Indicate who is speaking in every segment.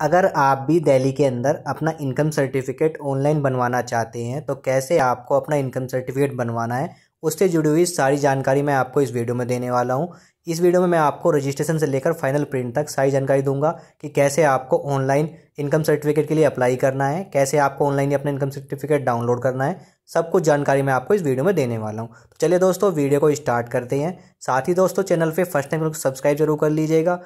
Speaker 1: अगर आप भी दिल्ली के अंदर अपना इनकम सर्टिफिकेट ऑनलाइन बनवाना चाहते हैं तो कैसे आपको अपना इनकम सर्टिफिकेट बनवाना है उससे जुड़ी हुई सारी जानकारी मैं आपको इस वीडियो में देने वाला हूँ इस वीडियो में मैं आपको रजिस्ट्रेशन से लेकर फाइनल प्रिंट तक सारी जानकारी दूंगा कि कैसे आपको ऑनलाइन इनकम सर्टिफिकेट के लिए अप्लाई करना है कैसे आपको ऑनलाइन अपना इनकम सर्टिफिकेट डाउनलोड करना है सब कुछ जानकारी मैं आपको इस वीडियो में देने वाला हूँ तो चलिए दोस्तों वीडियो को स्टार्ट करते हैं साथ ही दोस्तों चैनल पर फर्स्ट टाइम सब्सक्राइब जरूर कर लीजिएगा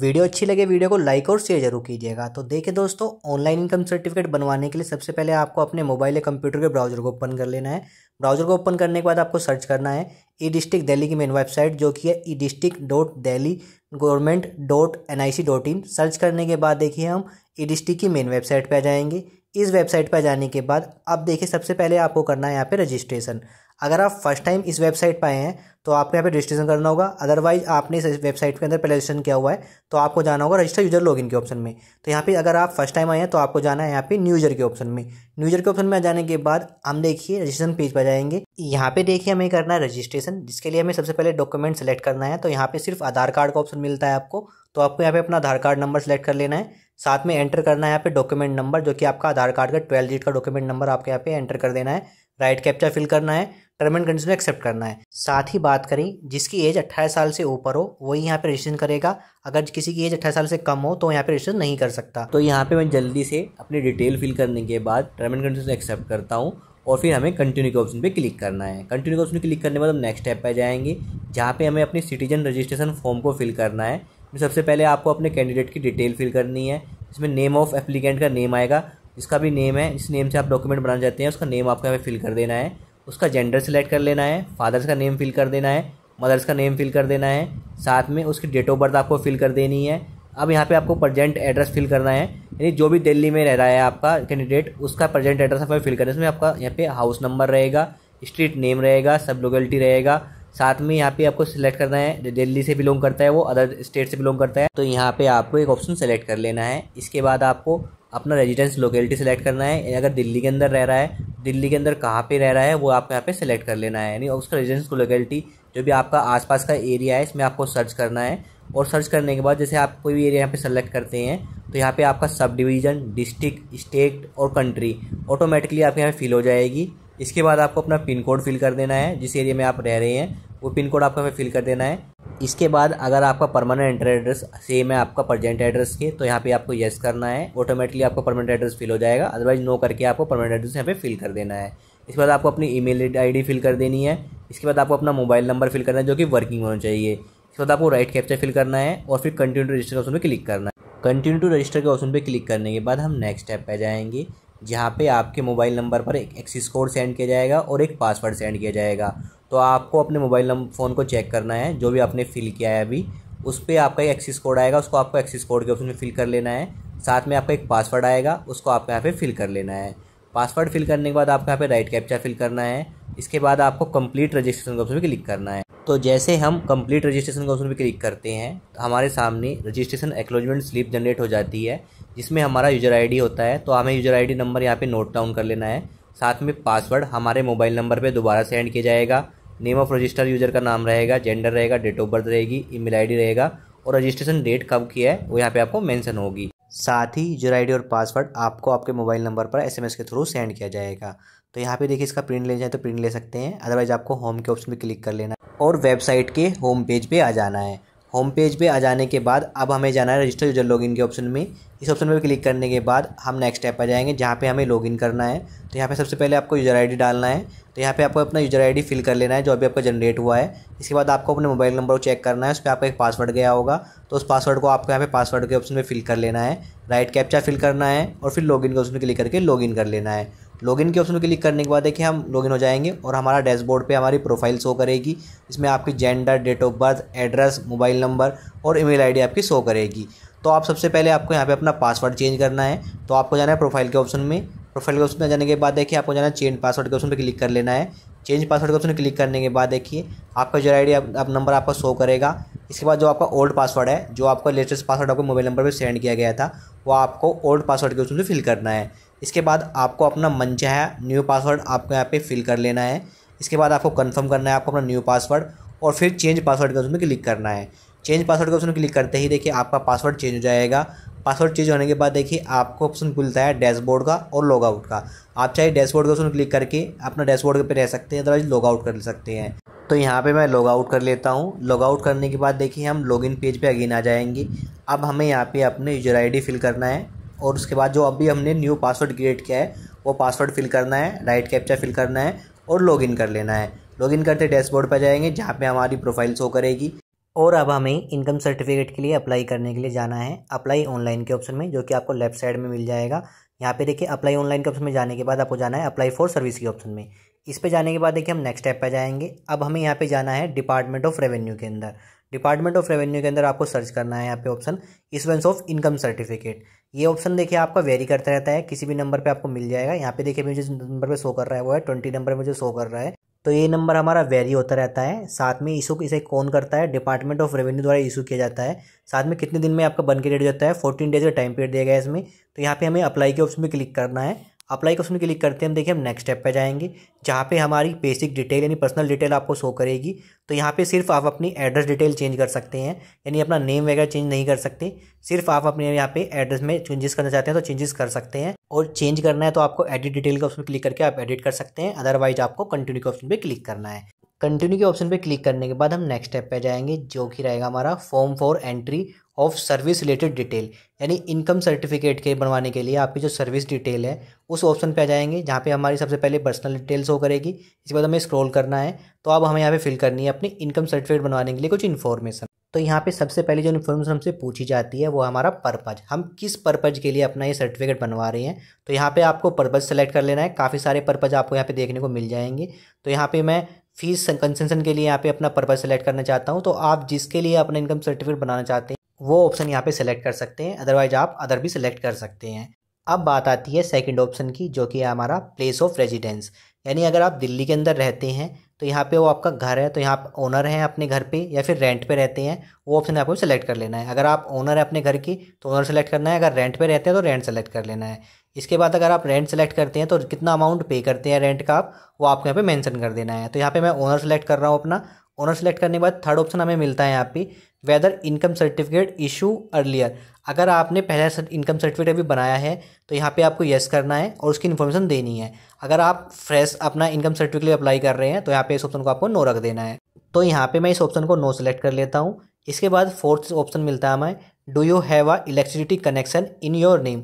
Speaker 1: वीडियो अच्छी लगे वीडियो को लाइक और शेयर जरूर कीजिएगा तो देखिए दोस्तों ऑनलाइन इनकम सर्टिफिकेट बनवाने के लिए सबसे पहले आपको अपने मोबाइल या कंप्यूटर के ब्राउजर को ओपन कर लेना है ब्राउजर को ओपन करने के बाद आपको सर्च करना है ई डिस्ट्रिक्ट दिल्ली की मेन वेबसाइट जो कि है E district dot Delhi government dot N I C dot in search करने के बाद देखिए हम ई डिस्ट्रिक्ट की मेन वेबसाइट पर आ जाएंगे इस वेबसाइट पर जाने के बाद अब देखिए सबसे पहले आपको करना है यहाँ पे रजिस्ट्रेशन अगर आप फर्स्ट टाइम इस वेबसाइट पर आए हैं तो आपको यहाँ पे रजिस्ट्रेशन करना होगा अदरवाइज आपने इस वेबसाइट के अंदर पहले रजिस्ट्रेशन किया हुआ है तो आपको जाना होगा रजिस्टर यूजर लॉगिन के ऑप्शन में तो यहाँ पे अगर आप फर्स्ट टाइम आए हैं तो आपको जाना है यहाँ पे न्यू यूजर के ऑप्शन में न्यू यूजर के ऑप्शन में जाने के बाद हम देखिए रजिस्ट्रेशन पेज पर जाएंगे यहाँ पे देखिए हमें करना है रजिस्ट्रेशन जिसके लिए हमें सबसे पहले डॉक्यूमेंट सेलेक्ट करना है तो यहाँ पे सिर्फ आधार कार्ड का ऑप्शन मिलता है आपको तो आपको यहाँ पे अपना आधार कार्ड नंबर सेलेक्ट कर लेना है साथ में एंटर करना है यहाँ पे डॉक्यूमेंट नंबर जो कि आपका आधार कार्ड का ट्वेल्व डिजिट का डॉक्यूमेंट नंबर आपके यहाँ पे एंटर कर देना है राइट कैप्चा फिल करना है टर्म एंड कंडीशन एक्सेप्ट करना है साथ ही बात करें जिसकी एज 18 साल से ऊपर हो वही यहाँ पे रजिस्ट्रेशन करेगा अगर किसी की एज 18 साल से कम हो तो यहाँ पे रजिस्ट्रेशन नहीं कर सकता तो यहाँ पे मैं जल्दी से अपनी डिटेल फिल करने के बाद टर्म एंड कंडीशन एक्सेप्ट करता हूँ और फिर हमें कंटिन्यू के ऑप्शन पे क्लिक करना है कंटिन्यू के ऑप्शन पे क्लिक करने के बाद हम नेक्स्ट स्टेप पर जाएंगे जहाँ पे हमें अपनी सिटीजन रजिस्ट्रेशन फॉर्म को फिल करना है तो सबसे पहले आपको अपने कैंडिडेट की डिटेल फिल करनी है इसमें नेम ऑफ एप्लीकेंट का नेम आएगा इसका भी नेम है इस नेम से आप डॉक्यूमेंट बनाना चाहते हैं उसका नेम आपको यहाँ पे फिल कर देना है उसका जेंडर सेलेक्ट कर लेना है फादर्स का नेम फिल कर देना है मदर्स का नेम फिल कर देना है साथ में उसकी डेट ऑफ बर्थ आपको फिल कर देनी है अब यहाँ पे आपको प्रजेंट एड्रेस फिल करना है यानी जो भी दिल्ली में रह रहा है आपका कैंडिडेट उसका प्रजेंट एड्रेस आपको फिल करना है इसमें आपका यहाँ पे हाउस नंबर रहेगा स्ट्रीट नेम रहेगा सब लोकेलिटी रहेगा साथ में यहाँ पे आपको सिलेक्ट करना है जो दिल्ली से बिलोंग करता है वो अदर स्टेट से बिलोंग करता है तो यहाँ पे आपको एक ऑप्शन सेलेक्ट कर लेना है इसके बाद आपको अपना रेजिडेंस लोकेलिटी सेलेक्ट करना है अगर दिल्ली के अंदर रह रहा है दिल्ली के अंदर कहाँ पे रह रहा है वो आपको यहाँ पे सेलेक्ट कर लेना है यानी उसका रेजिडेंस लोकेलिटी जो भी आपका आसपास का एरिया है इसमें आपको सर्च करना है और सर्च करने के बाद जैसे आप कोई भी एरिया यहाँ पे सेलेक्ट करते हैं तो यहाँ पे आपका सब डिवीज़न डिस्ट्रिक्ट स्टेट और कंट्री ऑटोमेटिकली आपके यहाँ फिल हो जाएगी इसके बाद आपको अपना पिन कोड फिल कर देना है जिस एरिया में आप रह रहे हैं वो पिन कोड आपको यहाँ फिल कर देना है इसके बाद अगर आपका परमानेंट एंट्री एड्रेस सेम है आपका प्रजेंट एड्रेस के तो यहाँ पे आपको येस करना है ऑटोमेटिकली आपका परमानेंट एड्रेस फिल हो जाएगा अदरवाइज नो करके आपको परमानेंट एड्रेस यहाँ पे फिल कर देना है इसके बाद आपको अपनी ईमेल आईडी फिल कर देनी है इसके बाद आपको अपना मोबाइल नंबर फिल करना है जो कि वर्किंग होना चाहिए इसके बाद आपको राइट कैप्चा फिल करना है और फिर कंटिन्यू टू रजिस्टर के ऑप्शन पर क्लिक करना है कंटिन्यू टू रजिस्टर के ऑप्शन पर क्लिक करने के बाद हम नेक्स्ट स्टेप पर जाएंगे जहाँ पे आपके मोबाइल नंबर पर एक एक्सिस कोड सेंड किया जाएगा और एक पासवर्ड सेंड किया जाएगा तो आपको अपने मोबाइल नंबर फ़ोन को चेक करना है जो भी आपने फ़िल किया है अभी उस पर आपका एक एक्सिस कोड आएगा उसको आपको एक्सिस कोड के ऑप्शन में फ़िल कर लेना है साथ में आपका एक पासवर्ड आएगा उसको आपको यहाँ पे फ़िल कर लेना है पासवर्ड फिल करने के बाद आपको यहाँ पे राइट कैप्चा फिल करना है इसके बाद आपको कंप्लीट रजिस्ट्रेशन के ऑप्शन पर क्लिक करना है तो जैसे हम कंप्लीट रजिस्ट्रेशन का उसमें क्लिक करते हैं तो हमारे सामने रजिस्ट्रेशन एक्नोलॉजमेंट स्लिप जनरेट हो जाती है जिसमें हमारा यूजर आईडी होता है तो हमें यूजर आईडी नंबर यहाँ पे नोट डाउन कर लेना है साथ में पासवर्ड हमारे मोबाइल नंबर पे दोबारा सेंड किया जाएगा नेम ऑफ रजिस्टर यूजर का नाम रहेगा जेंडर रहेगा डेट ऑफ बर्थ रहेगी ईमेल आईडी रहेगा और रजिस्ट्रेशन डेट कब की है वो यहाँ पे आपको मेंशन होगी साथ ही यूजर आईडी और पासवर्ड आपको आपके मोबाइल नंबर पर एसएमएस के थ्रू सेंड किया जाएगा तो यहाँ पे देखिए इसका प्रिंट लेना जाए तो प्रिंट ले सकते हैं अदरवाइज आपको होम के ऑप्शन पे क्लिक कर लेना और वेबसाइट के होम पेज पे आ जाना है होम पेज पे आ जाने के बाद अब हमें जाना है रजिस्टर यूजर लॉगिन के ऑप्शन में इस ऑप्शन पर क्लिक करने के बाद हम नेक्स्ट स्टेप आ जाएंगे जहाँ पे हमें लॉगिन करना है तो यहाँ पे सबसे पहले आपको यूजर आई डालना है तो यहाँ पे आपको अपना यूजर आई फिल कर लेना है जो अभी आपका जनरेट हुआ है इसके बाद आपको अपने मोबाइल नंबर को चेक करना है उस पर आपका एक पासवर्ड गया होगा तो उस पासवर्ड को आपको यहाँ पे पासवर्ड के ऑप्शन में फिल कर लेना है राइट कैप्चा फिल करना है और फिर लॉगिन के ऑप्शन में क्लिक करके लॉगिन कर लेना है लॉगिन के ऑप्शन पर क्लिक करने के बाद देखिए हम लॉगिन हो जाएंगे और हमारा डैशबोर्ड पे हमारी प्रोफाइल शो करेगी इसमें आपकी gender date of birth address mobile number और ईमेल आईडी आपकी शो करेगी तो आप सबसे पहले आपको यहाँ पे अपना पासवर्ड चेंज करना है तो आपको जाना है प्रोफाइल के ऑप्शन में प्रोफाइल के ऑप्शन में जाने के बाद देखिए आपको जाना है चेंज पासवर्ड के ऑप्शन पर क्लिक कर लेना है चेंज पासवर्ड का ऑप्शन क्लिक करने के बाद देखिए आपका जो आई आप, आप नंबर आपका शो करेगा इसके बाद जो आपका ओल्ड पासवर्ड है जो आपका लेटेस्ट पासवर्ड आपको मोबाइल नंबर पर सेंड किया गया था वो आपको ओल्ड पासवर्ड के से फिल करना है इसके बाद आपको अपना चाहे न्यू पासवर्ड आपको यहाँ पे फिल कर लेना है इसके बाद आपको कन्फर्म करना है आपको अपना न्यू पासवर्ड और फिर चेंज पासवर्ड के उसमें क्लिक करना है चेंज पासवर्ड के ऑप्शन क्लिक करते ही देखिए आपका पासवर्ड चेंज हो जाएगा पासवर्ड चेंज होने के बाद देखिए आपको ऑप्शन खुलता है डैशबोर्ड का और लॉगआउट का आप चाहे डैशबोर्ड का ऑप्शन क्लिक करके अपना डैशबोर्ड पर रह सकते हैं अदरवाइज लॉगआउट कर सकते हैं तो यहाँ पे मैं लॉगआउट कर लेता हूँ लॉगआउट करने के बाद देखिए हम लॉगिन पेज पे अगेन आ जाएंगे अब हमें यहाँ पे अपने यूजर डी फिल करना है और उसके बाद जो अभी हमने न्यू पासवर्ड क्रिएट किया है वो पासवर्ड फिल करना है राइट कैप्चा फिल करना है और लॉगिन कर लेना है लॉगिन करते डैशबोर्ड पर जाएंगे जहाँ पे हमारी प्रोफाइल शो करेगी और अब हमें इनकम सर्टिफिकेट के लिए अप्लाई करने के लिए जाना है अप्लाई ऑनलाइन के ऑप्शन में जो कि आपको लेफ्ट साइड में मिल जाएगा यहाँ पे देखिए अप्लाई ऑनलाइन के ऑप्शन में जाने के बाद आपको जाना है अप्लाई फॉर सर्विस के ऑप्शन में इस पे जाने के बाद देखिए हम नेक्स्ट स्टेप पे जाएंगे अब हमें यहाँ पे जाना है डिपार्टमेंट ऑफ रेवेन्यू के अंदर डिपार्टमेंट ऑफ रेवेन्यू के अंदर आपको सर्च करना है यहाँ पे option issuance of income certificate ये ऑप्शन देखिए आपका वेरी करता रहता है किसी भी नंबर पे आपको मिल जाएगा यहाँ पे देखिए मुझे जिस नंबर पे शो कर रहा है वो है ट्वेंटी नंबर मुझे शो कर रहा है तो ये नंबर हमारा वेरी होता रहता है साथ में इशू इसे कौन करता है डिपार्टमेंट ऑफ रेवेन्यू द्वारा इशू किया जाता है साथ में कितने दिन में आपका बन के डेट जाता है फोर्टीन डेज का टाइम पीरियड दिया गया है इसमें तो यहाँ पे हमें अप्लाई के ऑप्शन में क्लिक करना है अप्लाई का उसमें क्लिक करते हैं हम देखिए हम नेक्स्ट स्टेप पे जाएंगे जहाँ पे हमारी बेसिक डिटेल यानी पर्सनल डिटेल आपको शो करेगी तो यहाँ पे सिर्फ आप अपनी एड्रेस डिटेल चेंज कर सकते हैं यानी अपना नेम वगैरह चेंज नहीं कर सकते सिर्फ आप अपने यहाँ पे एड्रेस में चेंजेस करना चाहते हैं तो चेंजेस कर सकते हैं और चेंज करना है तो आपको एडिट डिटेल का ऑप्शन क्लिक करके आप एडिट कर सकते हैं अदरवाइज आपको कंटिन्यू के ऑप्शन पर क्लिक करना है कंटिन्यू के ऑप्शन पे क्लिक करने के बाद हम नेक्स्ट स्टेप पे जाएंगे जो कि रहेगा हमारा form for entry of service related detail यानी इनकम सर्टिफिकेट के बनवाने के लिए आपकी जो सर्विस डिटेल है उस ऑप्शन पे आ जाएंगे जहाँ पे हमारी सबसे पहले पर्सनल डिटेल्स शो करेगी इसके बाद हमें स्क्रॉल करना है तो अब हमें यहाँ पे फिल करनी है अपनी इनकम सर्टिफिकेट बनवाने के लिए कुछ इन्फॉर्मेशन तो यहाँ पे सबसे पहले जो इन्फॉर्मेशन हमसे पूछी जाती है वो हमारा पर्पज हम किस पर्पज के लिए अपना ये सर्टिफिकेट बनवा रहे हैं तो यहाँ पे आपको पर्पज सेलेक्ट कर लेना है काफ़ी सारे पर्पज आपको यहाँ पे देखने को मिल जाएंगे तो यहाँ पे मैं फीस कंसेशन के लिए यहाँ पे अपना पर्पज सेलेक्ट करना चाहता हूँ तो आप जिसके लिए अपना इनकम सर्टिफिकेट बनाना चाहते हैं वो ऑप्शन यहाँ पे सेलेक्ट कर सकते हैं अदरवाइज आप अदर भी सिलेक्ट कर सकते हैं अब बात आती है सेकंड ऑप्शन की जो कि है हमारा प्लेस ऑफ रेजिडेंस यानी अगर आप दिल्ली के अंदर रहते हैं तो यहाँ पे वो आपका घर है तो यहाँ ओनर हैं अपने घर पे या फिर रेंट पे रहते हैं वो ऑप्शन आपको सेलेक्ट कर लेना है अगर आप ओनर है अपने घर की तो ओनर सेलेक्ट करना है अगर रेंट पे रहते हैं तो रेंट सेलेक्ट कर लेना है इसके बाद अगर आप रेंट सेलेक्ट करते हैं तो कितना अमाउंट पे करते हैं रेंट का आप वो आपको यहाँ पर मैंसन कर देना है तो यहाँ पर मैं ओनर सेलेक्ट कर रहा हूँ अपना ओनर सेलेक्ट करने के बाद थर्ड ऑप्शन हमें मिलता है यहाँ पे whether income certificate issue earlier अगर आपने पहला इनकम सर्टिफिकेट अभी बनाया है तो यहाँ पे आपको येस करना है और उसकी इन्फॉर्मेशन देनी है अगर आप फ्रेश अपना इनकम सर्टिफिकेट अप्लाई कर रहे हैं तो यहाँ पे इस ऑप्शन को आपको नो रख देना है तो यहाँ पे मैं इस ऑप्शन को नो सेलेक्ट कर लेता हूँ इसके बाद फोर्थ ऑप्शन मिलता है हमें do you have a electricity connection in your name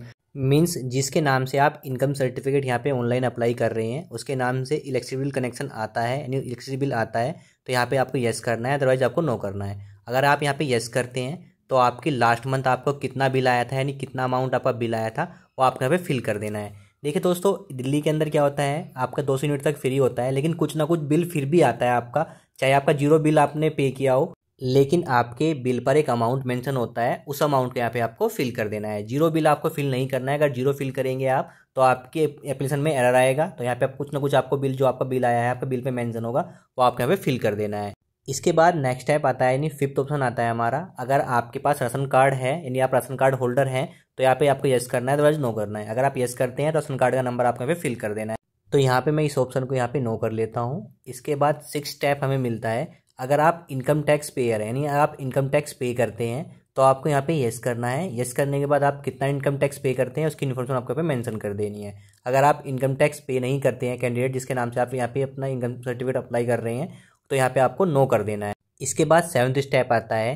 Speaker 1: means जिसके नाम से आप इनकम सर्टिफिकेट यहाँ पे ऑनलाइन अप्लाई कर रहे हैं उसके नाम से इलेक्ट्रिसिटी बिल कनेक्शन आता है यानी इलेक्ट्रिसिटी बिल आता है तो यहाँ पे आपको येस करना है अदरवाइज आपको नो करना है अगर आप यहाँ पे येस करते हैं तो आपकी लास्ट मंथ आपको कितना बिल आया था यानी कितना अमाउंट आपका बिल आया था वो आपको यहाँ पे फिल कर देना है देखिए दोस्तों दिल्ली के अंदर क्या होता है आपका दो सौ यूनिट तक फ्री होता है लेकिन कुछ ना कुछ बिल फिर भी आता है आपका चाहे आपका जीरो बिल आपने पे किया हो लेकिन आपके बिल पर एक अमाउंट मेंशन होता है उस अमाउंट के यहाँ पे आपको फिल कर देना है जीरो बिल आपको फिल नहीं करना है अगर जीरो फिल करेंगे आप तो आपके एप्लीकेशन में एरर आएगा तो यहाँ पे आप कुछ ना कुछ आपको बिल जो आपका बिल आया है आपका बिल पे मेंशन होगा वो आपको यहाँ पे फिल कर देना है इसके बाद नेक्स्ट स्टेप आता है यानी फिफ्थ ऑप्शन आता है हमारा अगर आपके पास राशन कार्ड है यानी आप राशन कार्ड होल्डर हैं तो यहाँ पे आपको यस करना है अदरवाइज नो करना है अगर आप यस करते हैं तो राशन कार्ड का नंबर आपको यहाँ पे फिल कर देना है तो यहाँ पे मैं इस ऑप्शन को यहाँ पे नो कर लेता हूँ इसके बाद सिक्स स्टेप हमें मिलता है अगर आप इनकम टैक्स पेयर है यानी आप इनकम टैक्स पे करते हैं तो आपको यहाँ पे येस करना है येस करने के बाद आप कितना इनकम टैक्स पे करते हैं उसकी इन्फॉर्मेशन आपको यहाँ पे मेंशन कर देनी है अगर आप इनकम टैक्स पे नहीं करते हैं कैंडिडेट जिसके नाम से आप यहाँ पे अपना इनकम सर्टिफिकेट अप्लाई कर रहे हैं तो यहाँ पे आपको नो कर देना है इसके बाद सेवन्थ स्टेप आता है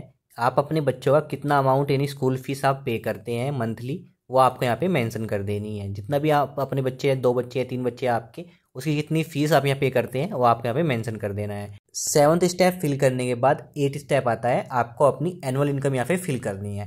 Speaker 1: आप अपने बच्चों का कितना अमाउंट यानी स्कूल फीस आप पे करते हैं मंथली वो आपको यहाँ पे मेंशन कर देनी है जितना भी आप अपने बच्चे हैं दो बच्चे हैं तीन बच्चे हैं आपके उसकी कितनी फीस आप यहाँ पे करते हैं वो आपको यहाँ पे मेंशन कर देना है सेवन्थ स्टेप फिल करने के बाद एट स्टेप आता है आपको अपनी एनुअल इनकम यहाँ पे फिल करनी है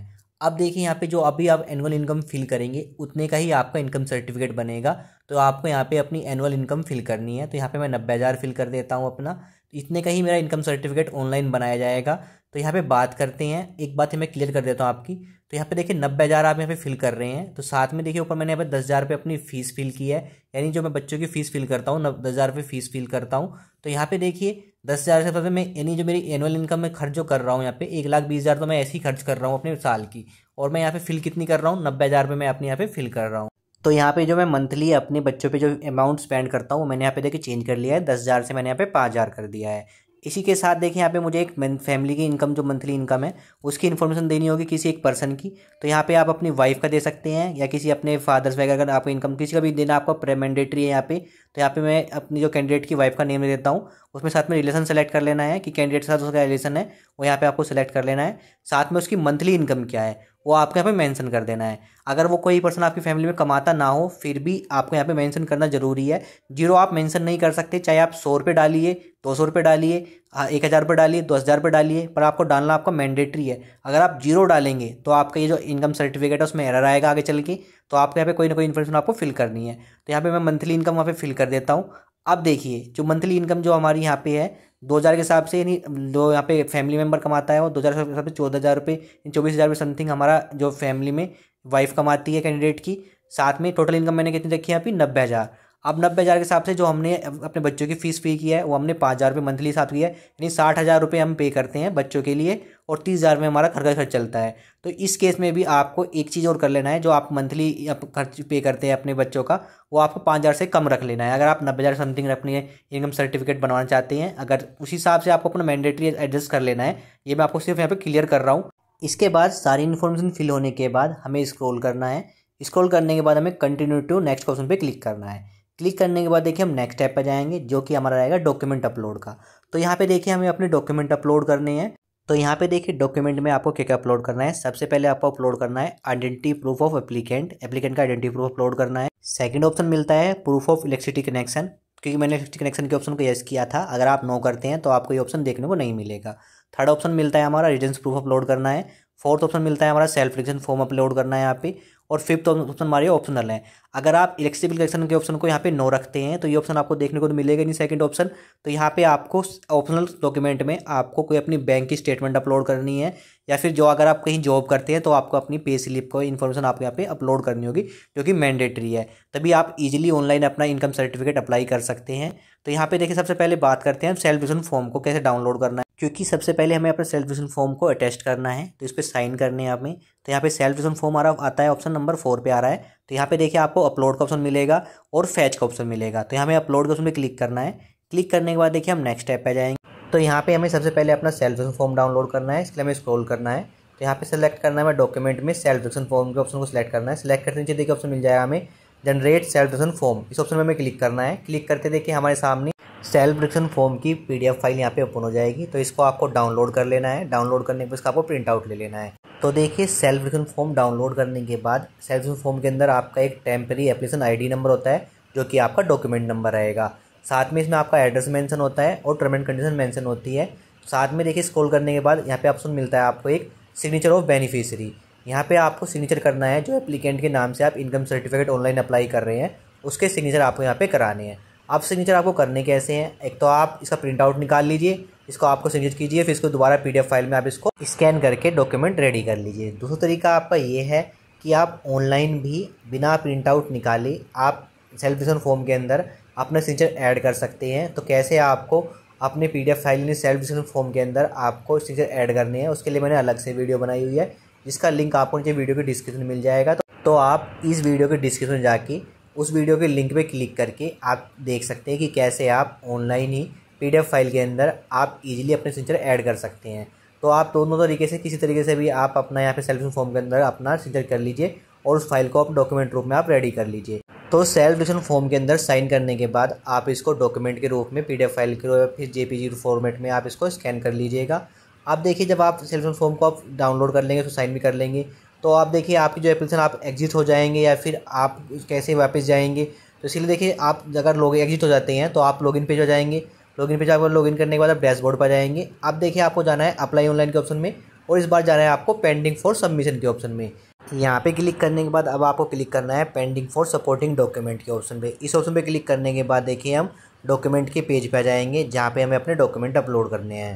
Speaker 1: अब देखिए यहाँ पे जो अभी आप एनुअल इनकम फिल करेंगे उतने का ही आपका इनकम सर्टिफिकेट बनेगा तो आपको यहाँ पे अपनी एनुअल इनकम फिल करनी है तो यहाँ पे मैं नब्बे हज़ार फिल कर देता हूँ अपना इतने का ही मेरा इनकम सर्टिफिकेट ऑनलाइन बनाया जाएगा तो यहाँ पे बात करते हैं एक बात मैं क्लियर कर देता हूँ आपकी तो यहाँ पे देखिए नब्बे हज़ार आप यहाँ पे फिल कर रहे हैं तो साथ में देखिए ऊपर मैंने यहाँ पे दस हज़ार रुपये अपनी फ़ीस फिल की है यानी जो मैं बच्चों की फ़ीस फिल करता हूँ दस हज़ार रुपये फ़ीस फिल करता हूँ तो यहाँ पे देखिए दस हज़ार से मैं यानी जो मेरी एनुअल इनकम में खर्च जो कर रहा हूँ यहाँ पे एक लाख बीस हज़ार तो मैं ऐसे ही खर्च कर रहा हूँ अपने साल की और मैं यहाँ पे फिल कितनी कर रहा हूँ नब्बे हज़ार रुपये मैं अपने यहाँ पे फिल कर रहा हूँ तो यहाँ पे जो मैं मंथली अपने बच्चों पे जो अमाउंट स्पेंड करता हूँ वो मैंने यहाँ पे देखिए चेंज कर लिया है दस हज़ार से मैंने यहाँ पे पाँच हज़ार कर दिया है इसी के साथ देखिए यहाँ पे मुझे एक फैमिली की इनकम जो मंथली इनकम है उसकी इन्फॉर्मेशन देनी होगी किसी एक पर्सन की तो यहाँ पे आप अपनी वाइफ का दे सकते हैं या किसी अपने फादर्स वगैरह का आपको इनकम किसी का भी देना आपका प्रेमेंडेटरी है यहाँ पे तो यहाँ पे मैं अपनी जो कैंडिडेट की वाइफ का नेम दे देता हूँ उसमें साथ में रिलेशन सेलेक्ट कर लेना है कि कैंडिडेट के साथ उसका रिलेशन है वो यहाँ पे आपको सेलेक्ट कर लेना है साथ में उसकी मंथली इनकम क्या है वो आपको यहाँ पे मेंशन कर देना है अगर वो कोई पर्सन आपकी फैमिली में कमाता ना हो फिर भी आपको यहाँ पे मेंशन करना ज़रूरी है जीरो आप मेंशन नहीं कर सकते चाहे आप सौ रुपये डालिए दो सौ रुपये डालिए हाँ, एक हज़ार रुपये डालिए दस हज़ार रुपये डालिए पर आपको डालना आपका मैंडेटरी है अगर आप जीरो डालेंगे तो आपका ये जो इनकम सर्टिफिकेट है उसमें एरर आएगा आगे चल के तो आपके यहाँ पे कोई ना कोई इन्फॉर्मेशन आपको फिल करनी है तो यहाँ पे मैं मंथली इनकम वहाँ पे फिल कर देता हूँ अब देखिए जो मंथली इनकम जो हमारी यहाँ पे है दो हज़ार के हिसाब से यानी जो यहाँ पे फैमिली मेम्बर कमाता है वो दो हज़ार के हिसाब से चौदह हज़ार रुपये चौबीस हज़ार रुपये समथिंग हमारा जो फैमिली में वाइफ कमाती है कैंडिडेट की साथ में टोटल इनकम मैंने कितनी रखी है यहाँ पे नब्बे हज़ार अब नब्बे हज़ार के हिसाब से जो हमने अपने बच्चों की फ़ीस पे की है वो हमने पाँच हज़ार रुपये मंथली हिसाब की है यानी साठ हज़ार रुपये हम पे करते हैं बच्चों के लिए और तीस हज़ार में हमारा घर का खर्च चलता है तो इस केस में भी आपको एक चीज़ और कर लेना है जो आप मंथली खर्च पे करते हैं अपने बच्चों का वो आपको पाँच हज़ार से कम रख लेना है अगर आप नब्बे हज़ार समथिंग अपनी इनकम सर्टिफिकेट बनवाना चाहते हैं अगर उस हिसाब से आपको अपना मैंडेटरी एडजस्ट कर लेना है ये मैं आपको सिर्फ यहाँ पर क्लियर कर रहा हूँ इसके बाद सारी इन्फॉर्मेशन फिल होने के बाद हमें स्क्रॉल करना है स्क्रॉल करने के बाद हमें कंटिन्यू टू नेक्स्ट क्वेश्चन पर क्लिक करना है क्लिक करने के बाद देखिए हम नेक्स्ट ऐप पर जाएंगे जो कि हमारा रहेगा डॉक्यूमेंट अपलोड का तो यहाँ पे देखिए हमें अपने डॉक्यूमेंट अपलोड करने हैं तो यहाँ पे देखिए डॉक्यूमेंट में आपको क्या क्या अपलोड करना है सबसे पहले आपको अपलोड करना है identity proof of applicant applicant का आइडेंटिटी प्रूफ अपलोड करना है सेकंड ऑप्शन मिलता है प्रूफ ऑफ इलेक्ट्रिसिटी कनेक्शन क्योंकि मैंने इलेक्ट्रिसिटी कनेक्शन के ऑप्शन को यस किया था अगर आप नो करते हैं तो आपको ये ऑप्शन देखने को नहीं मिलेगा थर्ड ऑप्शन मिलता है हमारा रेजिडेंस प्रूफ अपलोड करना है फोर्थ ऑप्शन मिलता है हमारा सेल्फ इलेक्शन फॉर्म अपलोड करना है यहाँ पे और फिफ्थ ऑप्शन हमारे ऑप्शन डालना है अगर आप इलेक्सिबल इलेक्शन के ऑप्शन को यहाँ पे नो रखते हैं तो ये ऑप्शन आपको देखने को तो मिलेगा नहीं सेकंड ऑप्शन तो यहाँ पे आपको ऑप्शनल डॉक्यूमेंट में आपको कोई अपनी बैंक की स्टेटमेंट अपलोड करनी है या फिर जो अगर आप कहीं जॉब करते हैं तो आपको अपनी पे स्लिप को इन्फॉर्मेशन आपको यहाँ पे अपलोड करनी होगी जो कि मैंडेटरी है तभी आप इजिली ऑनलाइन अपना इनकम सर्टिफिकेट अप्लाई कर सकते हैं तो यहाँ पे देखिए सबसे पहले बात करते हैं सेल्फ फॉर्म को कैसे डाउनलोड करना है क्योंकि सबसे पहले हमें अपने सेल्फ डिशन फॉर्म को अटैच करना है तो इस पर साइन करने हैं हमें तो यहाँ पे सेल्फ डिसीजन फॉर्म रहा आता है ऑप्शन नंबर फोर पे आ रहा है तो यहाँ पे देखिए आपको अपलोड का ऑप्शन मिलेगा और फैच का ऑप्शन मिलेगा तो यहाँ हमें अपलोड का ऑप्शन पर क्लिक करना है क्लिक करने के बाद देखिए हम नेक्स्ट स्टेप पर जाएंगे तो यहाँ पर हमें सबसे पहले अपना सेल्फ डिसीजन फॉर्म डाउनलोड करना है इसलिए हमें स्क्रोल करना है तो यहाँ पर सेलेक्ट करना है हमें डॉक्यूमेंट में सेल्फ डिसीजन फॉर्म के ऑप्शन को सिलेक्ट करना है सिलेक्ट करते नीचे देखिए ऑप्शन मिल जाएगा हमें जनरेट सेल्फ डिसीजन फॉर्म इस ऑप्शन में हमें क्लिक करना है क्लिक करते देखिए हमारे सामने सेल्फ डिडक्शन फॉर्म की पीडीएफ फाइल यहाँ पे ओपन हो जाएगी तो इसको आपको डाउनलोड कर लेना है डाउनलोड करने पर इसका आपको प्रिंट आउट ले लेना है तो देखिए सेल्फ डिडक्शन फॉर्म डाउनलोड करने के बाद सेल्फ डिडक्शन फॉर्म के अंदर आपका एक टेम्प्रेरी एप्लीकेशन डी नंबर होता है जो कि आपका डॉक्यूमेंट नंबर रहेगा साथ में इसमें आपका एड्रेस मैंसन होता है और टर्म एंड कंडीशन मैंसन होती है साथ में देखिए स्क्रॉल करने के बाद यहाँ पे ऑप्शन मिलता है आपको एक सिग्नेचर ऑफ बेनिफिशियरी यहाँ पे आपको सिग्नेचर करना है जो एप्लीकेंट के नाम से आप इनकम सर्टिफिकेट ऑनलाइन अप्लाई कर रहे हैं उसके सिग्नेचर आपको यहाँ पे कराने हैं अब सिग्नेचर आपको करने कैसे हैं एक तो आप इसका प्रिंट आउट निकाल लीजिए इसको आपको सिग्नेचर कीजिए फिर इसको दोबारा पीडीएफ फाइल में आप इसको स्कैन करके डॉक्यूमेंट रेडी कर लीजिए दूसरा तरीका आपका ये है कि आप ऑनलाइन भी बिना प्रिंट आउट निकाले आप सेल्फ डिसन फॉर्म के अंदर अपना सिग्नेचर ऐड कर सकते हैं तो कैसे आपको अपने पी डी एफ फाइल यानी सेल्फ डिसीजन फॉर्म के अंदर आपको सिग्नेचर ऐड करने हैं उसके लिए मैंने अलग से वीडियो बनाई हुई है जिसका लिंक आपको नीचे वीडियो के डिस्क्रिप्शन मिल जाएगा तो, तो आप इस वीडियो के डिस्क्रिप्शन जाके उस वीडियो के लिंक पे क्लिक करके आप देख सकते हैं कि कैसे आप ऑनलाइन ही पीडीएफ फाइल के अंदर आप इजीली अपने सिग्नेचर ऐड कर सकते हैं तो आप दोनों तरीके से किसी तरीके से भी आप अपना यहाँ पे सेल्फ फॉर्म के अंदर अपना सिग्नेचर कर लीजिए और उस फाइल को आप डॉक्यूमेंट रूप में आप रेडी कर लीजिए तो सेल्फ डिशन फॉर्म के अंदर साइन करने के बाद आप इसको डॉक्यूमेंट के रूप में पी फाइल के रूप फिर जे फॉर्मेट में आप इसको स्कैन कर लीजिएगा आप देखिए जब आप सेल्फ फॉर्म को आप डाउनलोड कर लेंगे उसको तो साइन भी कर लेंगे तो आप देखिए आपकी जो एप्लीकेशन आप एग्ज़िट हो जाएंगे या फिर आप कैसे वापस जाएंगे तो इसीलिए देखिए आप अगर लोग एग्जिट हो जाते हैं तो आप लॉगिन पेज हो जाएंगे लॉगिन पेज आप लॉगिन करने के बाद आप डैशबोर्ड पर जाएंगे आप देखिए आपको जाना है अप्लाई ऑनलाइन के ऑप्शन में और इस बार जाना है आपको पेंडिंग फॉर सबमिशन के ऑप्शन में यहाँ पे क्लिक करने के बाद अब आपको क्लिक करना है पेंडिंग फॉर सपोर्टिंग डॉक्यूमेंट के ऑप्शन पे इस ऑप्शन पे क्लिक करने के बाद देखिए हम डॉक्यूमेंट के पेज पे आ जाएंगे जहाँ पे हमें अपने डॉक्यूमेंट अपलोड करने हैं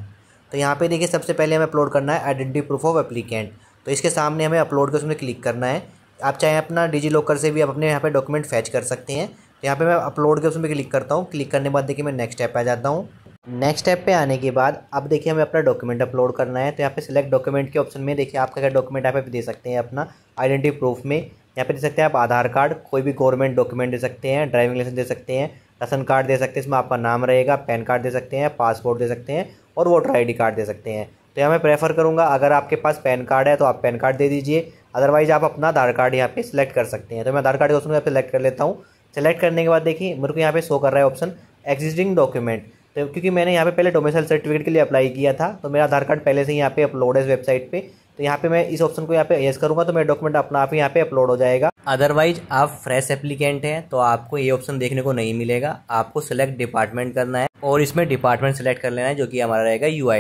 Speaker 1: तो यहाँ पे देखिए सबसे पहले हमें अपलोड करना है आइडेंटिटी प्रूफ ऑफ एप्लीकेंट तो इसके सामने हमें अपलोड के उसमें क्लिक करना है आप चाहें अपना डिजी लॉकर से भी आप अपने यहाँ पर डॉक्यूमेंट फैच कर सकते हैं तो यहाँ पर मैं अपलोड के उसमें क्लिक करता हूँ क्लिक करने के बाद देखिए मैं नेक्स्ट ऐप आ जाता हूँ नेक्स्ट ऐप पे आने के बाद अब देखिए हमें अपना डॉक्यूमेंट अपलोड करना है तो यहाँ पे सिलेक्ट डॉक्यूमेंट के ऑप्शन में देखिए आपका क्या डॉक्यूमेंट यहाँ पे दे सकते हैं अपना आइडेंटिटी प्रूफ में यहाँ पे दे सकते हैं आप आधार कार्ड कोई भी गवर्नमेंट डॉक्यूमेंट दे सकते हैं ड्राइविंग लाइसेंस दे सकते हैं राशन कार्ड दे सकते हैं इसमें आपका नाम रहेगा पैन कार्ड दे सकते हैं पासपोर्ट दे सकते हैं और वोटर आई कार्ड दे सकते हैं तो यहाँ मैं प्रेफर करूँगा अगर आपके पास पैन कार्ड है तो आप पैन कार्ड दे दीजिए अदरवाइज आप अपना आधार कार्ड यहाँ पे सिलेक्ट कर सकते हैं तो मैं आधार कार्ड का ऑप्शन यहाँ सिलेक्ट कर लेता हूँ सेलेक्ट करने के बाद देखिए मेरे को यहाँ पे शो कर रहा है ऑप्शन एग्जिस्टिंग डॉक्यूमेंट तो क्योंकि मैंने यहाँ पे पहले डोमेसाइल सर्टिफिकेट के लिए अप्लाई किया था तो मेरा आधार कार्ड पहले से यहाँ पे अपलोड है इस वेबसाइट पर तो यहाँ पे मैं इस ऑप्शन को यहाँ पे येस करूँगा तो मेरा डॉक्यूमेंट अपना आप ही यहाँ पे अपलोड हो जाएगा अदरवाइज आप फ्रेश एप्लीकेंट हैं तो आपको ये ऑप्शन देखने को नहीं मिलेगा आपको सेलेक्ट डिपार्टमेंट करना है और इसमें डिपार्टमेंट सेलेक्ट कर लेना है जो कि हमारा रहेगा यू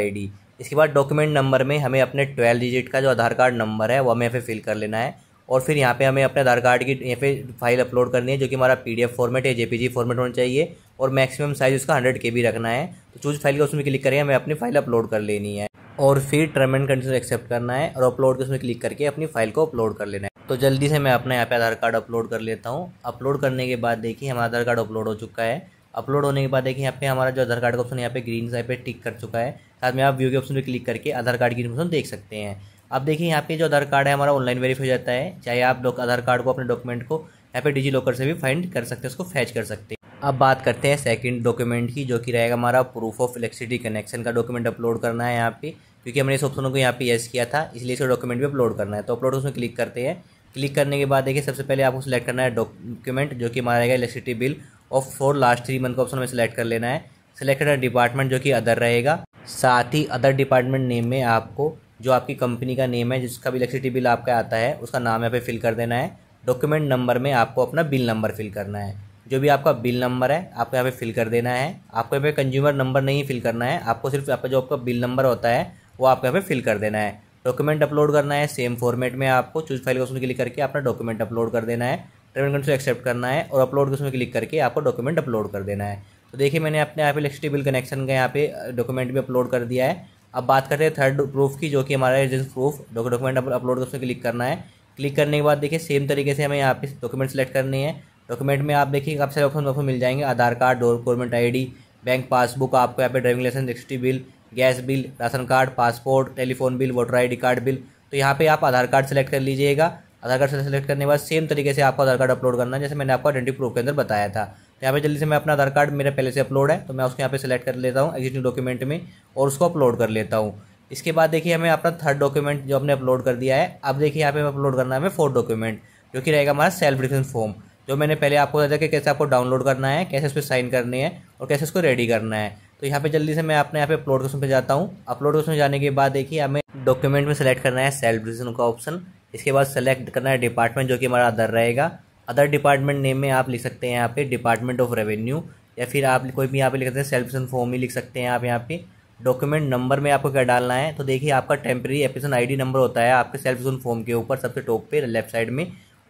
Speaker 1: इसके बाद डॉक्यूमेंट नंबर में हमें अपने ट्वेल्व डिजिट का जो आधार कार्ड नंबर है वो हमें यहाँ फिल कर लेना है और फिर यहाँ पे हमें अपने आधार कार्ड की यहाँ पे फाइल अपलोड करनी है जो कि हमारा पीडीएफ फॉर्मेट है जेपीजी फॉर्मेट होना चाहिए और मैक्सिमम साइज़ उसका हंड्रेड के रखना है तो चूज फाइल का उसमें क्लिक करें हमें अपनी फाइल अपलोड कर लेनी है और फिर टर्म एंड कंडीशन एक्सेप्ट करना है और अपलोड के उसमें क्लिक करके अपनी फाइल को अपलोड कर लेना है तो जल्दी से मैं अपना यहाँ पे आधार कार्ड अपलोड कर लेता हूँ अपलोड करने के बाद देखिए हमारा आधार कार्ड अपलोड हो चुका है अपलोड होने के बाद देखिए यहाँ पे हमारा जो आधार कार्ड का ऑप्शन यहाँ पे ग्रीन साइड पे टिक कर चुका है साथ में आप व्यू के ऑप्शन पर क्लिक करके आधार कार्ड की इन्फॉर्मेशन देख सकते हैं अब देखिए यहाँ पे जो आधार कार्ड है हमारा ऑनलाइन वेरीफाई हो जाता है चाहे आप आधार कार्ड को अपने डॉक्यूमेंट को यहाँ पे डिजी लॉकर से भी फाइंड कर सकते हैं उसको फैच कर सकते हैं अब बात करते हैं सेकंड डॉक्यूमेंट की जो कि रहेगा हमारा प्रूफ ऑफ इलेक्ट्रिसिटी कनेक्शन का डॉक्यूमेंट अपलोड करना है यहाँ पे क्योंकि हमने इस ऑप्शनों को यहाँ पे येस किया था इसलिए इसका डॉक्यूमेंट भी अपलोड करना है तो अपलोड उसमें क्लिक करते हैं क्लिक करने के बाद देखिए सबसे पहले आपको सिलेक्ट करना है डॉक्यूमेंट जो कि हमारा रहेगा electricity bill of four last three month का ऑप्शन हमें सेलेक्ट कर लेना है सिलेक्टेड डिपार्टमेंट जो कि अदर रहेगा साथ ही अदर डिपार्टमेंट नेम में आपको जो आपकी कंपनी का नेम है जिसका भी इलेक्ट्रिसिटी बिल आपका आता है उसका नाम यहाँ पे फिल कर देना है डॉक्यूमेंट नंबर में आपको अपना बिल नंबर फिल करना है जो भी आपका बिल नंबर है आपको यहाँ पे फिल कर देना है आपको यहाँ पे कंज्यूमर नंबर नहीं फिल करना है आपको सिर्फ आपका जो आपका बिल नंबर होता है वो आपको यहाँ पे फिल कर देना है डॉक्यूमेंट अपलोड करना है सेम फॉर्मेट में आपको चूज फाइल उसमें क्लिक करके अपना डॉक्यूमेंट अपलोड कर देना है पेमेंट कंडीशन एक्सेप्ट करना है और अपलोड के उसमें क्लिक करके आपको डॉक्यूमेंट अपलोड कर देना है तो देखिए मैंने अपने यहाँ इलेक्ट्रिसिटी बिल कनेक्शन का यहाँ पे डॉक्यूमेंट भी अपलोड कर दिया है अब बात करते हैं थर्ड प्रूफ की जो कि हमारा एजेंस प्रूफ डॉक्यूमेंट अपलोड कर उसमें क्लिक करना है क्लिक करने के बाद देखिए सेम तरीके से हमें यहाँ पे डॉक्यूमेंट सेलेक्ट करनी है डॉक्यूमेंट में आप देखिए आप सारे ऑप्शन ऑप्शन मिल जाएंगे Aadhaar card document I bank passbook आपको यहाँ पे driving licence electricity bill gas bill ration card passport telephone bill voter I card bill तो यहाँ पर आप आधार कार्ड सेलेक्ट कर लीजिएगा आधार कार्ड सेलेक्ट करने के बाद सेम तरीके से आपको आधार कार्ड अपलोड करना है जैसे मैंने आपको आइडेंटिटी प्रूफ के अंदर बताया था यहाँ पे जल्दी से मैं अपना आधार कार्ड मेरा पहले से अपलोड है तो मैं उसको यहाँ पे सेलेक्ट कर लेता हूँ एग्जिस्टिंग डॉक्यूमेंट में और उसको अपलोड कर लेता हूँ इसके बाद देखिए हमें अपना थर्ड डॉक्यूमेंट जो हमने अपलोड कर दिया है अब देखिए यहाँ पे अपलोड करना है हमें फोर्थ डॉक्यूमेंट जो कि रहेगा हमारा सेल्फ डिफेंस फॉर्म जो मैंने पहले आपको बताया कि कैसे आपको डाउनलोड करना है कैसे उस पर साइन करनी है और कैसे उसको रेडी करना है तो यहाँ पे जल्दी से मैं अपने यहाँ पे अपलोड क्वेश्चन पर जाता हूँ अपलोड क्वेश्चन जाने के बाद देखिए हमें डॉक्यूमेंट में सेलेक्ट करना है सेल्फ डिफेंस का ऑप्शन इसके बाद सेलेक्ट करना है डिपार्टमेंट जो कि हमारा आधार रहेगा अदर डिपार्टमेंट नेम में आप लिख सकते हैं यहाँ पे डिपार्टमेंट ऑफ रेवेन्यू या फिर आप कोई भी यहाँ पे लिख सकते हैं सेल्फिशन फॉर्म ही लिख सकते हैं आप यहाँ पे डॉक्यूमेंट नंबर में आपको क्या डालना है तो देखिए आपका टेम्प्रेरी एप्लीकेशन आईडी नंबर होता है आपके सेल्फ सेल्फिशन फॉर्म के ऊपर सबसे टॉप पे लेफ्ट साइड में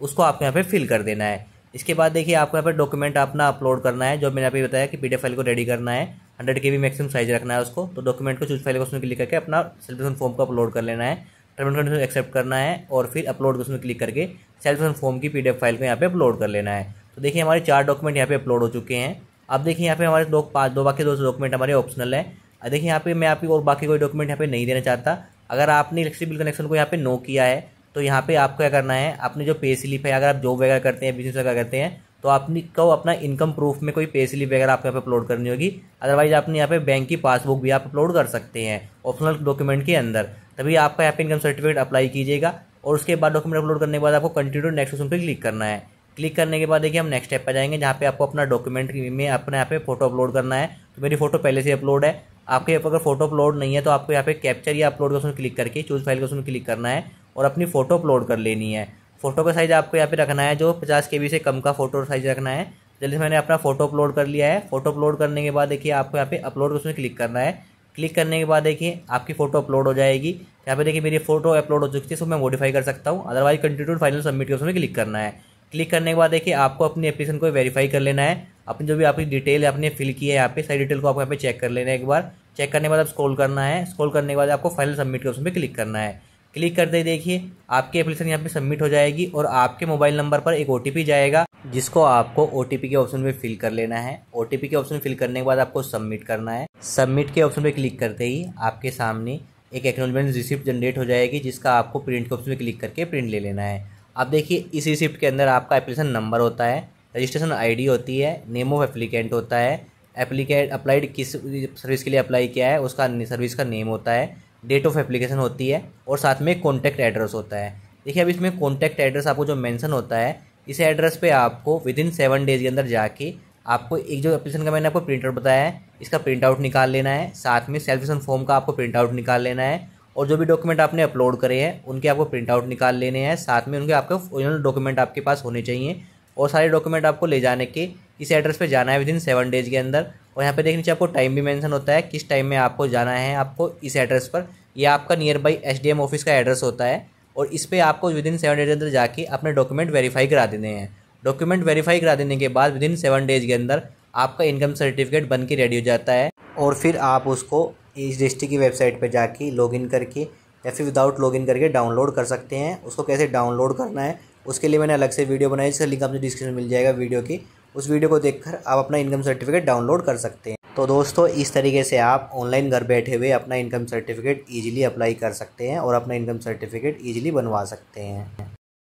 Speaker 1: उसको आपको यहाँ पे फिल कर देना है इसके बाद देखिए आपको यहाँ पर डॉक्यूमेंट अपना अपलोड करना है जो मैंने यहाँ पे बताया कि पी फाइल को रेडी करना है हंड्रेड के मैक्सिमम साइज रखना है उसको तो डॉक्यूमेंट को चूज फाइल उसमें क्लिक करके अपना सेल्फिशन फॉर्म को अपलोड कर लेना है टर्म एंड कंडीशन एक्सेप्ट करना है और फिर अपलोड उसमें क्लिक करके सेल्फ हेल्प फॉर्म की पीडीएफ फाइल को यहाँ पे अपलोड कर लेना है तो देखिए हमारे चार डॉक्यूमेंट यहाँ पे अपलोड हो चुके हैं अब देखिए यहाँ पे हमारे दो पाँच दो बाकी दो डॉक्यूमेंट हमारे ऑप्शनल है देखिए यहाँ पे मैं आपकी और बाकी कोई डॉक्यूमेंट यहाँ पे नहीं देना चाहता अगर आपने इलेक्ट्रिक बिल कनेक्शन को यहाँ पे नो किया है तो यहाँ पे आपको क्या करना है अपनी जो पे स्लिप है अगर आप जॉब वगैरह करते हैं बिजनेस वगैरह करते हैं तो आपने को अपना इनकम प्रूफ में कोई पे स्लिप वगैरह आपको यहाँ पे अपलोड करनी होगी अदरवाइज आपने यहाँ पे बैंक की पासबुक भी आप अपलोड कर सकते हैं ऑप्शनल डॉक्यूमेंट के अंदर तभी आपका यहाँ पे इनकम सर्टिफिकेट अप्लाई कीजिएगा और उसके बाद डॉक्यूमेंट अपलोड करने के बाद आपको कंटिन्यू नेक्स्ट ऑप्शन पर क्लिक करना है क्लिक करने के बाद देखिए हम नेक्स्ट स्टेप पर जाएंगे जहाँ पे आपको अपना डॉक्यूमेंट में अपने यहाँ पे फोटो अपलोड करना है तो मेरी फोटो पहले से अपलोड है आपके यहाँ पर अगर फोटो अपलोड नहीं है तो आपको यहाँ पे कैप्चर या अपलोड का उसमें क्लिक करके चूज फाइल का उसमें क्लिक करना है और अपनी फोटो अपलोड कर लेनी है फोटो का साइज़ आपको यहाँ पे रखना है जो पचास के से कम का फोटो साइज़ रखना है जल्दी से मैंने अपना फोटो अपलोड कर लिया है फोटो अपलोड करने के बाद देखिए आपको यहाँ पे अपलोड उसमें क्लिक करना है क्लिक करने के बाद देखिए आपकी फ़ोटो अपलोड हो जाएगी तो यहाँ पे देखिए मेरी फोटो अपलोड हो चुकी है इसको मैं मॉडिफाई कर सकता हूँ अदरवाइज कंटिन्यू फाइनल सबमिट के उसमें क्लिक करना है क्लिक करने के बाद देखिए आपको अपनी एप्लीकेशन को वेरीफाई कर लेना है अपनी जो भी आपकी डिटेल है आपने फिल की है यहाँ पे सारी डिटेल को आपको यहाँ पे चेक कर लेना है एक बार चेक करने के बाद आप स्क्रॉल करना है स्क्रॉल करने के बाद आपको फाइनल सबमिट के उसमें क्लिक करना है क्लिक करते ही देखिए आपकी एप्लीकेशन यहाँ पे सबमिट हो जाएगी और आपके मोबाइल नंबर पर एक ओ जाएगा जिसको आपको ओ के ऑप्शन में फिल कर लेना है ओ के ऑप्शन फिल करने के बाद आपको सबमिट करना है सबमिट के ऑप्शन पे क्लिक करते ही आपके सामने एक एक्नोलमेंट रिसिप्ट जनरेट हो जाएगी जिसका आपको प्रिंट के ऑप्शन में क्लिक करके प्रिंट ले लेना है अब देखिए इस रिसिप्ट के अंदर आपका एप्लीकेशन नंबर होता है रजिस्ट्रेशन आई होती है नेम ऑफ एप्लीकेंट होता है एप्लीकेट अप्लाइड किस सर्विस के लिए अप्लाई किया है उसका सर्विस का नेम होता है डेट ऑफ एप्लीकेशन होती है और साथ में कॉन्टैक्ट एड्रेस होता है देखिए अब इसमें कॉन्टैक्ट एड्रेस आपको जो मेंशन होता है इस एड्रेस पे आपको विद इन सेवन डेज़ के अंदर जाके आपको एक जो एप्लीकेशन का मैंने आपको प्रिंट आउट बताया है इसका प्रिंट आउट निकाल लेना है साथ में सेल्फिसन फॉर्म का आपको प्रिंट आउट निकाल लेना है और जो भी डॉक्यूमेंट आपने अपलोड करे हैं उनके आपको प्रिंट आउट निकाल लेने हैं साथ में उनके आपके ओरिजिनल डॉक्यूमेंट आपके पास होने चाहिए और सारे डॉक्यूमेंट आपको ले जाने के इस एड्रेस पे जाना है विद इन सेवन डेज के अंदर और यहाँ पे देख चाहिए आपको टाइम भी मेंशन होता है किस टाइम में आपको जाना है आपको इस एड्रेस पर यह आपका नियर बाई एस ऑफिस का एड्रेस होता है और इस पर आपको विद इन सेवन डेज के अंदर जाके अपने डॉक्यूमेंट वेरीफाई करा देने हैं डॉक्यूमेंट वेरीफाई करा देने के बाद विद इन सेवन डेज के अंदर आपका इनकम सर्टिफिकेट बन के रेडी हो जाता है और फिर आप उसको इस डिस्ट्रिक्ट की वेबसाइट पर जाके लॉगिन करके या फिर विदाउट लॉगिन करके डाउनलोड कर सकते हैं उसको कैसे डाउनलोड करना है उसके लिए मैंने अलग से वीडियो बनाई जिसका लिंक आपको डिस्क्रिप्शन मिल जाएगा वीडियो की उस वीडियो को देखकर आप अपना इनकम सर्टिफिकेट डाउनलोड कर सकते हैं तो दोस्तों इस तरीके से आप ऑनलाइन घर बैठे हुए अपना इनकम सर्टिफिकेट ईजिली अप्लाई कर सकते हैं और अपना इनकम सर्टिफिकेट ईजिली बनवा सकते हैं